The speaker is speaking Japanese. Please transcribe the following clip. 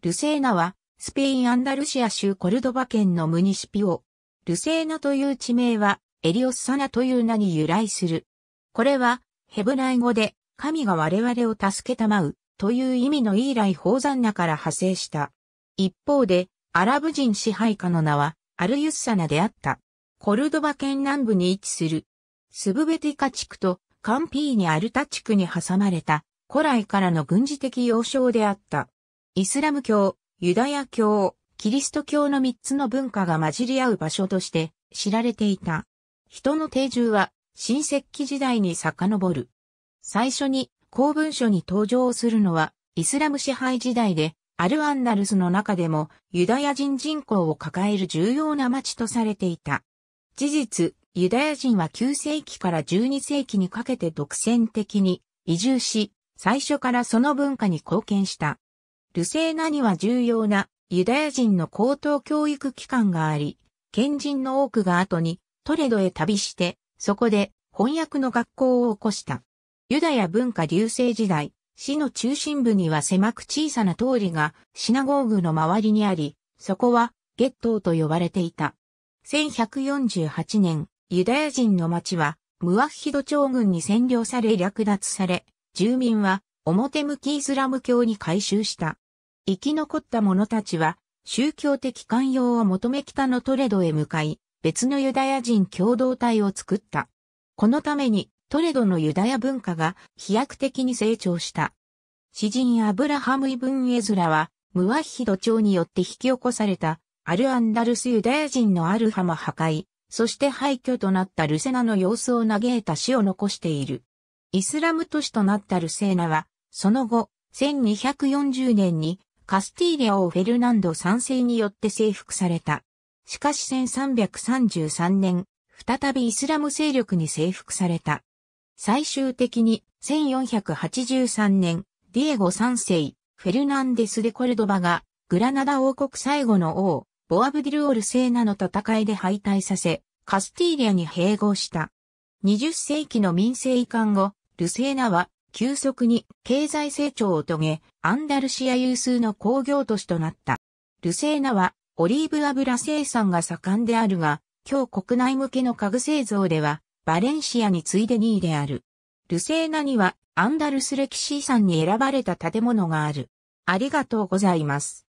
ルセーナは、スペイン・アンダルシア州コルドバ県のムニシピオ。ルセーナという地名は、エリオスサナという名に由来する。これは、ヘブライ語で、神が我々を助けたまう、という意味のイーライ宝山名から派生した。一方で、アラブ人支配下の名は、アルユッサナであった。コルドバ県南部に位置する。スブベティカ地区とカンピーニアルタ地区に挟まれた、古来からの軍事的要衝であった。イスラム教、ユダヤ教、キリスト教の3つの文化が混じり合う場所として知られていた。人の定住は新石器時代に遡る。最初に公文書に登場するのはイスラム支配時代でアルアンダルスの中でもユダヤ人人口を抱える重要な町とされていた。事実、ユダヤ人は9世紀から12世紀にかけて独占的に移住し、最初からその文化に貢献した。ルセーナには重要なユダヤ人の高等教育機関があり、賢人の多くが後にトレドへ旅して、そこで翻訳の学校を起こした。ユダヤ文化流星時代、市の中心部には狭く小さな通りがシナゴーグの周りにあり、そこはゲットーと呼ばれていた。1148年、ユダヤ人の町はムワッヒド朝軍に占領され略奪され、住民は表向きイスラム教に改宗した。生き残った者たちは、宗教的寛容を求め北のトレドへ向かい、別のユダヤ人共同体を作った。このために、トレドのユダヤ文化が飛躍的に成長した。詩人アブラハム・イブン・エズラは、ムワッヒド朝によって引き起こされた、アル・アンダルスユダヤ人のアルハマ破壊、そして廃墟となったルセナの様子を嘆いた死を残している。イスラム都市となったルセーナは、その後、1240年にカスティーリア王フェルナンド3世によって征服された。しかし1333年、再びイスラム勢力に征服された。最終的に1483年、ディエゴ3世、フェルナンデス・デ・コルドバが、グラナダ王国最後の王、ボアブディルオル・セーナの戦いで敗退させ、カスティーリアに併合した。20世紀の民政移管後、ルセーナは急速に経済成長を遂げ、アンダルシア有数の工業都市となった。ルセーナはオリーブ油生産が盛んであるが、今日国内向けの家具製造では、バレンシアに次いで2位である。ルセーナにはアンダルス歴史遺産に選ばれた建物がある。ありがとうございます。